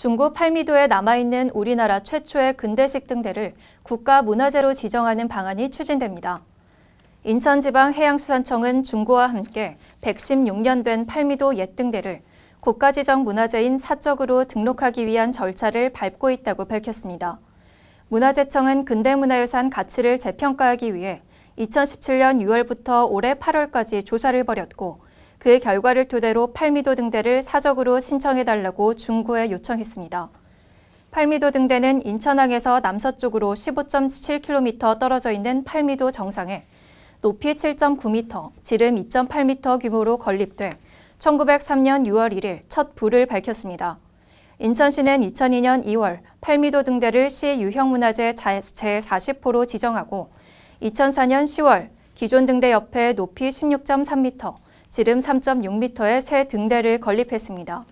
중구 팔미도에 남아있는 우리나라 최초의 근대식 등대를 국가문화재로 지정하는 방안이 추진됩니다. 인천지방해양수산청은 중구와 함께 116년 된 팔미도 옛등대를 국가지정 문화재인 사적으로 등록하기 위한 절차를 밟고 있다고 밝혔습니다. 문화재청은 근대문화유산 가치를 재평가하기 위해 2017년 6월부터 올해 8월까지 조사를 벌였고 그 결과를 토대로 팔미도 등대를 사적으로 신청해달라고 중구에 요청했습니다. 팔미도 등대는 인천항에서 남서쪽으로 15.7km 떨어져 있는 팔미도 정상에 높이 7.9m, 지름 2.8m 규모로 건립돼 1903년 6월 1일 첫 불을 밝혔습니다. 인천시는 2002년 2월 팔미도 등대를 시 유형문화재 제40호로 지정하고 2004년 10월 기존 등대 옆에 높이 16.3m, 지름 3.6m의 새 등대를 건립했습니다.